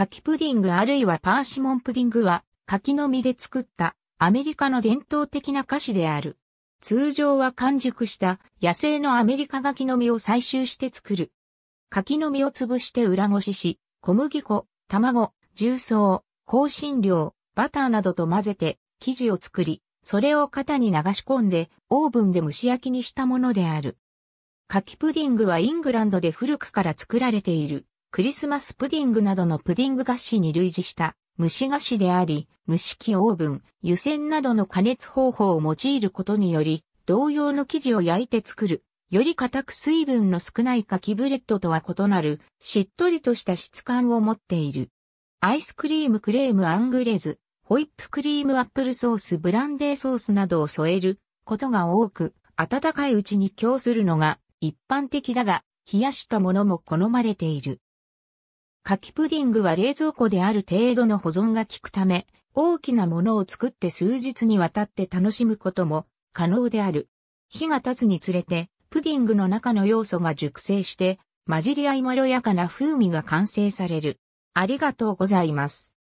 柿プディングあるいはパーシモンプディングは、柿の実で作ったアメリカの伝統的な菓子である。通常は完熟した野生のアメリカ柿の実を採集して作る。柿の実を潰して裏ごしし、小麦粉、卵、重曹、香辛料、バターなどと混ぜて生地を作り、それを型に流し込んでオーブンで蒸し焼きにしたものである。柿プディングはイングランドで古くから作られているクリスマスプディングなどのプディング菓子に類似した蒸し菓子であり、蒸し器オーブン、湯煎などの加熱方法を用いることにより、同様の生地を焼いて作る、より固く水分の少ないカキブレッドとは異なる、しっとりとした質感を持っている。アイスクリームクレームアングレズ、ホイップクリームアップルソースブランデーソースなどを添えることが多く、温かいうちに供するのが一般的だが、冷やしたものも好まれている。柿プディングは冷蔵庫である程度の保存が効くため、大きなものを作って数日にわたって楽しむことも可能である。日が経つにつれて、プディングの中の要素が熟成して、混じり合いまろやかな風味が完成される。ありがとうございます。